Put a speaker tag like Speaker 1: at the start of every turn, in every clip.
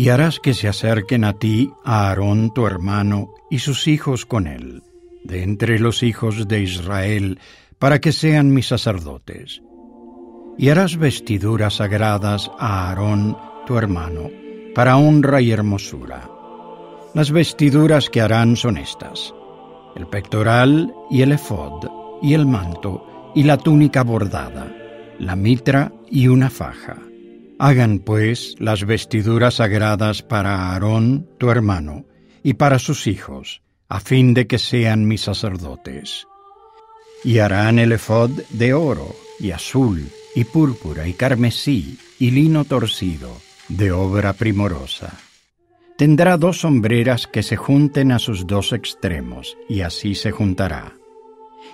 Speaker 1: y harás que se acerquen a ti a Aarón tu hermano y sus hijos con él, de entre los hijos de Israel, para que sean mis sacerdotes. Y harás vestiduras sagradas a Aarón tu hermano, para honra y hermosura. Las vestiduras que harán son estas, el pectoral y el efod, y el manto, y la túnica bordada, la mitra y una faja. Hagan pues las vestiduras sagradas para Aarón, tu hermano, y para sus hijos, a fin de que sean mis sacerdotes. Y harán el efod de oro, y azul, y púrpura, y carmesí, y lino torcido, de obra primorosa. Tendrá dos sombreras que se junten a sus dos extremos, y así se juntará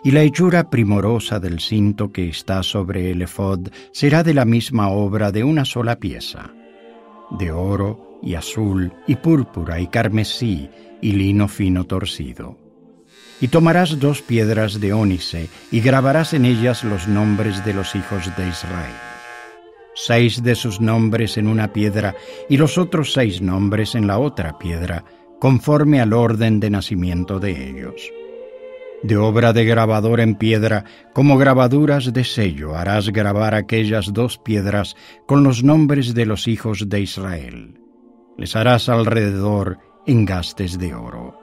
Speaker 1: y la hechura primorosa del cinto que está sobre el efod será de la misma obra de una sola pieza, de oro y azul y púrpura y carmesí y lino fino torcido. Y tomarás dos piedras de ónice y grabarás en ellas los nombres de los hijos de Israel. Seis de sus nombres en una piedra y los otros seis nombres en la otra piedra, conforme al orden de nacimiento de ellos de obra de grabador en piedra, como grabaduras de sello harás grabar aquellas dos piedras con los nombres de los hijos de Israel. Les harás alrededor engastes de oro.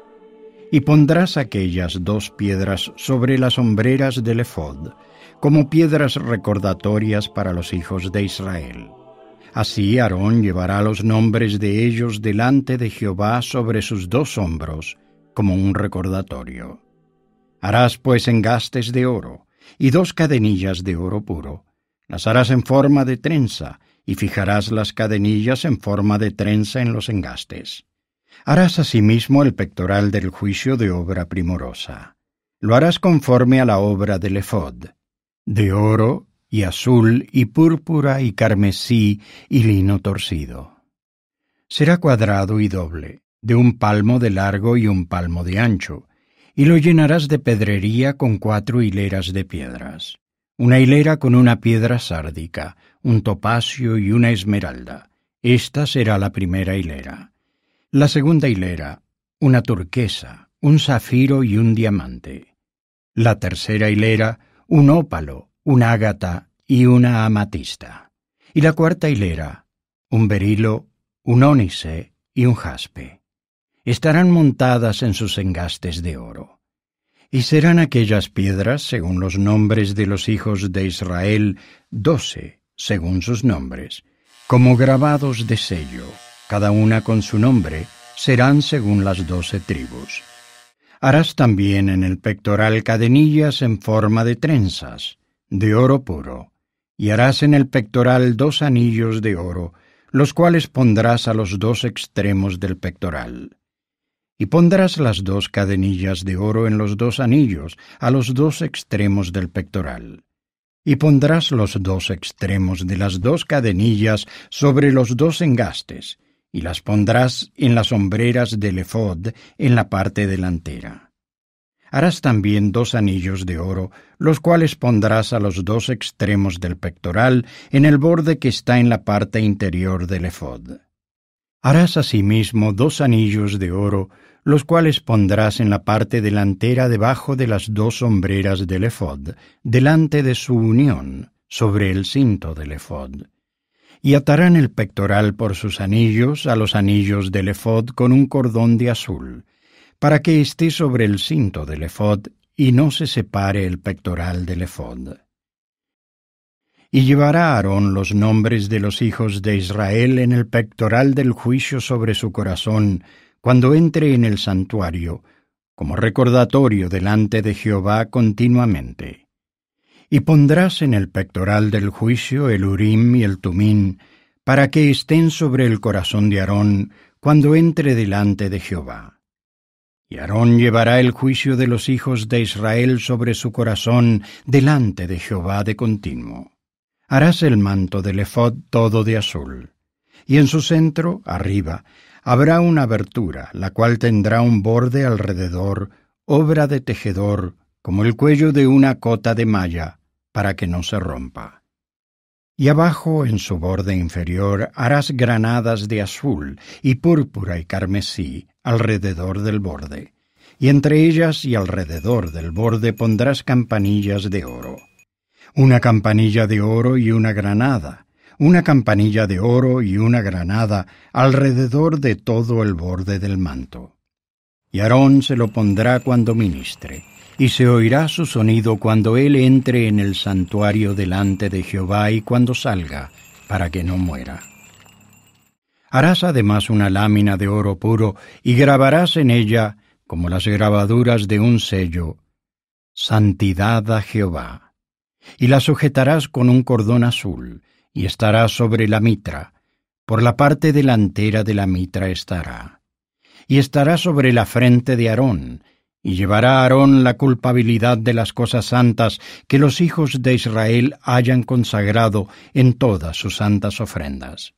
Speaker 1: Y pondrás aquellas dos piedras sobre las hombreras del ephod, como piedras recordatorias para los hijos de Israel. Así Aarón llevará los nombres de ellos delante de Jehová sobre sus dos hombros, como un recordatorio. Harás pues engastes de oro, y dos cadenillas de oro puro. Las harás en forma de trenza, y fijarás las cadenillas en forma de trenza en los engastes. Harás asimismo el pectoral del juicio de obra primorosa. Lo harás conforme a la obra del ephod, de oro y azul y púrpura y carmesí y lino torcido. Será cuadrado y doble, de un palmo de largo y un palmo de ancho, y lo llenarás de pedrería con cuatro hileras de piedras, una hilera con una piedra sárdica, un topacio y una esmeralda. Esta será la primera hilera. La segunda hilera, una turquesa, un zafiro y un diamante. La tercera hilera, un ópalo, un ágata y una amatista. Y la cuarta hilera, un berilo, un ónice y un jaspe estarán montadas en sus engastes de oro. Y serán aquellas piedras, según los nombres de los hijos de Israel, doce, según sus nombres, como grabados de sello, cada una con su nombre, serán según las doce tribus. Harás también en el pectoral cadenillas en forma de trenzas, de oro puro, y harás en el pectoral dos anillos de oro, los cuales pondrás a los dos extremos del pectoral y pondrás las dos cadenillas de oro en los dos anillos, a los dos extremos del pectoral. Y pondrás los dos extremos de las dos cadenillas sobre los dos engastes, y las pondrás en las hombreras del efod en la parte delantera. Harás también dos anillos de oro, los cuales pondrás a los dos extremos del pectoral en el borde que está en la parte interior del efod Harás asimismo dos anillos de oro, los cuales pondrás en la parte delantera debajo de las dos sombreras del ephod, delante de su unión, sobre el cinto del ephod. Y atarán el pectoral por sus anillos a los anillos del ephod con un cordón de azul, para que esté sobre el cinto del ephod y no se separe el pectoral del ephod y llevará Aarón los nombres de los hijos de Israel en el pectoral del juicio sobre su corazón, cuando entre en el santuario, como recordatorio delante de Jehová continuamente. Y pondrás en el pectoral del juicio el Urim y el Tumín, para que estén sobre el corazón de Aarón cuando entre delante de Jehová. Y Aarón llevará el juicio de los hijos de Israel sobre su corazón delante de Jehová de continuo harás el manto del efod todo de azul. Y en su centro, arriba, habrá una abertura, la cual tendrá un borde alrededor, obra de tejedor, como el cuello de una cota de malla, para que no se rompa. Y abajo, en su borde inferior, harás granadas de azul y púrpura y carmesí alrededor del borde, y entre ellas y alrededor del borde pondrás campanillas de oro una campanilla de oro y una granada, una campanilla de oro y una granada alrededor de todo el borde del manto. Y Aarón se lo pondrá cuando ministre, y se oirá su sonido cuando él entre en el santuario delante de Jehová y cuando salga, para que no muera. Harás además una lámina de oro puro y grabarás en ella, como las grabaduras de un sello, Santidad a Jehová y la sujetarás con un cordón azul, y estará sobre la mitra, por la parte delantera de la mitra estará. Y estará sobre la frente de Aarón, y llevará Aarón la culpabilidad de las cosas santas que los hijos de Israel hayan consagrado en todas sus santas ofrendas.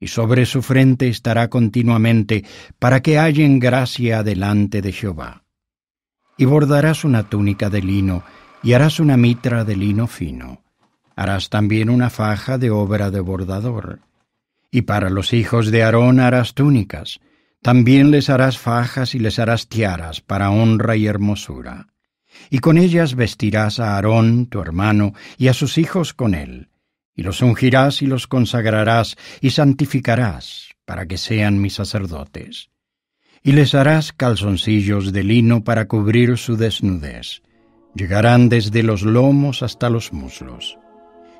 Speaker 1: Y sobre su frente estará continuamente para que hallen gracia delante de Jehová. Y bordarás una túnica de lino, y harás una mitra de lino fino. Harás también una faja de obra de bordador. Y para los hijos de Aarón harás túnicas. También les harás fajas y les harás tiaras para honra y hermosura. Y con ellas vestirás a Aarón, tu hermano, y a sus hijos con él. Y los ungirás y los consagrarás y santificarás, para que sean mis sacerdotes. Y les harás calzoncillos de lino para cubrir su desnudez llegarán desde los lomos hasta los muslos,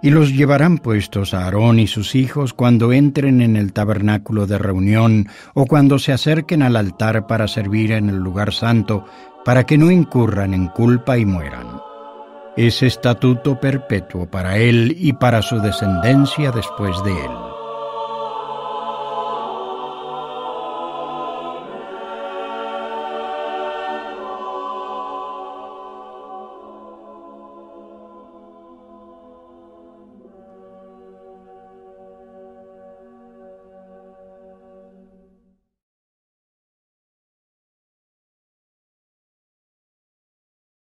Speaker 1: y los llevarán puestos a Aarón y sus hijos cuando entren en el tabernáculo de reunión o cuando se acerquen al altar para servir en el lugar santo, para que no incurran en culpa y mueran. Es estatuto perpetuo para él y para su descendencia después de él.